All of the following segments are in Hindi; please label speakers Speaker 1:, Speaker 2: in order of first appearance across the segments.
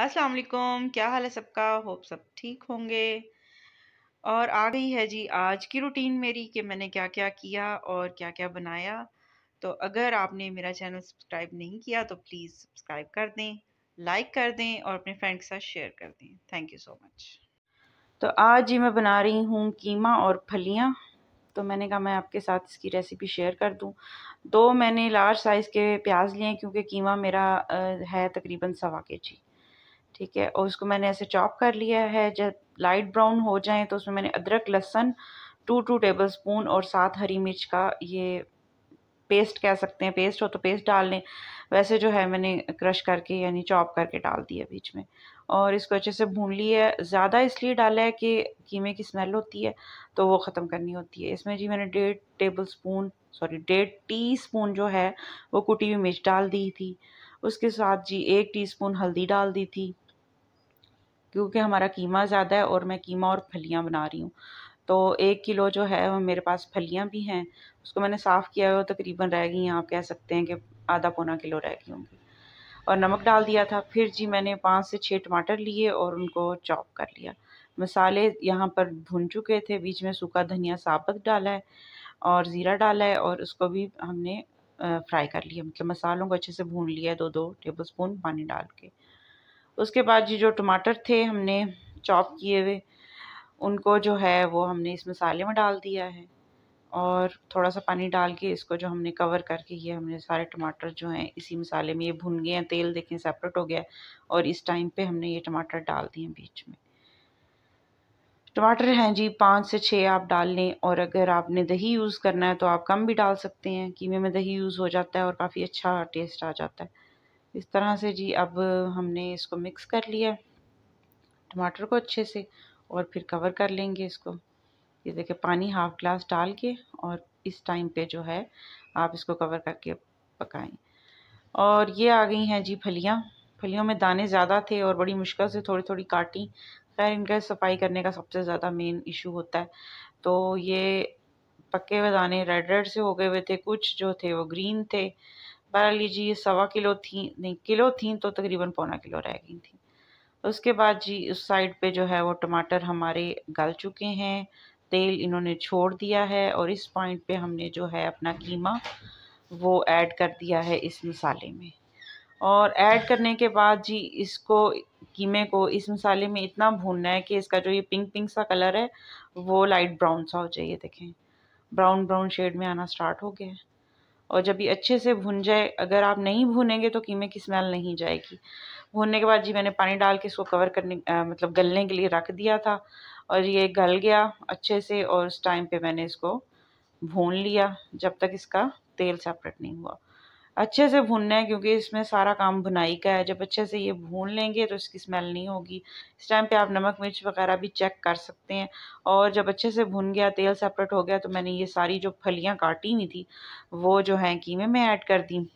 Speaker 1: अस्सलाम वालेकुम क्या हाल है सबका होप सब ठीक होंगे और आ गई है जी आज की रूटीन मेरी कि मैंने क्या क्या किया और क्या क्या बनाया तो अगर आपने मेरा चैनल सब्सक्राइब नहीं किया तो प्लीज़ सब्सक्राइब कर दें लाइक कर दें और अपने फ्रेंड के साथ शेयर कर दें थैंक यू सो मच तो आज जी मैं बना रही हूँ कीमा और फलियाँ तो मैंने कहा मैं आपके साथ इसकी रेसिपी शेयर कर दूँ दो मैंने लार्ज साइज़ के प्याज लिए क्योंकि कीमा मेरा है तकरीबन सवा के जी ठीक है और उसको मैंने ऐसे चॉप कर लिया है जब लाइट ब्राउन हो जाए तो उसमें मैंने अदरक लहसन टू टू टेबल स्पून और सात हरी मिर्च का ये पेस्ट कह सकते हैं पेस्ट हो तो पेस्ट डाल लें वैसे जो है मैंने क्रश करके यानी चॉप करके डाल दिया बीच में और इसको अच्छे से भून लिया है ज़्यादा इसलिए डाला है कि कीमे की स्मेल होती है तो वो ख़त्म करनी होती है इसमें जी मैंने डेढ़ टेबल स्पून सॉरी डेढ़ टी स्पून जो है वो कुटी हुई मिर्च डाल दी थी उसके साथ जी एक टीस्पून हल्दी डाल दी थी क्योंकि हमारा कीमा ज़्यादा है और मैं कीमा और फलियाँ बना रही हूँ तो एक किलो जो है वो मेरे पास फलियाँ भी हैं उसको मैंने साफ़ किया है वो तकरीबन रह गई हैं आप कह सकते हैं कि आधा पौना किलो रह गई होंगी और नमक डाल दिया था फिर जी मैंने पाँच से छः टमाटर लिए और उनको चॉप कर लिया मसाले यहाँ पर भुन चुके थे बीच में सूखा धनिया साबक डाला है और ज़ीरा डाला है और उसको भी हमने फ्राई कर लिया मतलब मसालों को अच्छे से भून लिया दो दो टेबल स्पून पानी डाल के उसके बाद ये जो टमाटर थे हमने चॉप किए हुए उनको जो है वो हमने इस मसाले में डाल दिया है और थोड़ा सा पानी डाल के इसको जो हमने कवर करके ये हमने सारे टमाटर जो हैं इसी मसाले में ये भुन गए हैं तेल देखें सेपरेट हो गया और इस टाइम पे हमने ये टमाटर डाल दिए बीच में टमाटर हैं जी पाँच से छः आप डाल लें और अगर आपने दही यूज़ करना है तो आप कम भी डाल सकते हैं कीमे में दही यूज़ हो जाता है और काफ़ी अच्छा टेस्ट आ जाता है इस तरह से जी अब हमने इसको मिक्स कर लिया टमाटर को अच्छे से और फिर कवर कर लेंगे इसको ये देखिए पानी हाफ़ ग्लास डाल के और इस टाइम पे जो है आप इसको कवर करके पकाएं और ये आ गई हैं जी फलियाँ फलियों में दाने ज़्यादा थे और बड़ी मुश्किल से थोड़ी थोड़ी काटी खैर इनका सफाई करने का सबसे ज़्यादा मेन इशू होता है तो ये पके हुए दाने रेड रेड से हो गए हुए थे कुछ जो थे वो ग्रीन थे बारह लीजिए ये सवा किलो थी नहीं किलो थी तो तकरीबन पौना किलो रह गई थी उसके बाद जी उस साइड पे जो है वो टमाटर हमारे गल चुके हैं तेल इन्होंने छोड़ दिया है और इस पॉइंट पे हमने जो है अपना कीमा वो ऐड कर दिया है इस मसाले में और ऐड करने के बाद जी इसको कीमे को इस मसाले में इतना भूनना है कि इसका जो ये पिंक पिंक सा कलर है वो लाइट ब्राउन सा हो जाइए देखें ब्राउन ब्राउन शेड में आना स्टार्ट हो गया है और जब ये अच्छे से भुन जाए अगर आप नहीं भूनेंगे तो कीमे की स्मेल नहीं जाएगी भूनने के बाद जी मैंने पानी डाल के इसको कवर करने आ, मतलब गलने के लिए रख दिया था और ये गल गया अच्छे से और उस टाइम पे मैंने इसको भून लिया जब तक इसका तेल सेपरेट नहीं हुआ अच्छे से भूनना है क्योंकि इसमें सारा काम भुनाई का है जब अच्छे से ये भून लेंगे तो इसकी स्मेल नहीं होगी इस टाइम पे आप नमक मिर्च वगैरह भी चेक कर सकते हैं और जब अच्छे से भुन गया तेल सेपरेट हो गया तो मैंने ये सारी जो फलियाँ काटी हुई थी वो जो हैं कीमे में ऐड कर दी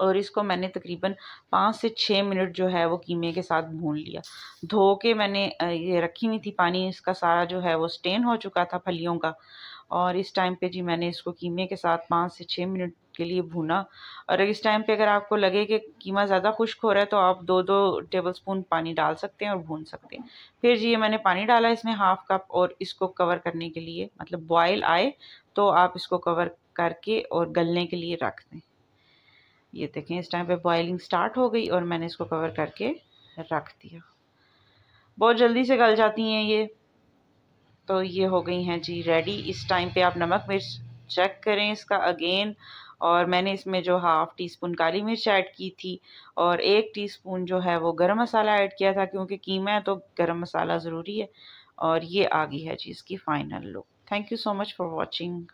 Speaker 1: और इसको मैंने तकरीबन पाँच से छः मिनट जो है वो कीमे के साथ भून लिया धो के मैंने ये रखी हुई थी पानी इसका सारा जो है वो स्टेन हो चुका था फलियों का और इस टाइम पे जी मैंने इसको कीमे के साथ पाँच से छः मिनट के लिए भूना और इस टाइम पे अगर आपको लगे कि कीमा ज़्यादा खुश्क हो रहा है तो आप दो दो टेबल स्पून पानी डाल सकते हैं और भून सकते हैं फिर जी ये मैंने पानी डाला इसमें हाफ कप और इसको कवर करने के लिए मतलब बॉयल आए तो आप इसको कवर करके और गलने के लिए रख दें ये देखें इस टाइम पे बॉइलिंग स्टार्ट हो गई और मैंने इसको कवर करके रख दिया बहुत जल्दी से गल जाती हैं ये तो ये हो गई हैं जी रेडी इस टाइम पे आप नमक मिर्च चेक करें इसका अगेन और मैंने इसमें जो हाफ़ टी स्पून काली मिर्च ऐड की थी और एक टी स्पून जो है वो गरम मसाला ऐड किया था क्योंकि कीमा है तो गरम मसाला ज़रूरी है और ये आ गई है जी इसकी final look thank you so much for watching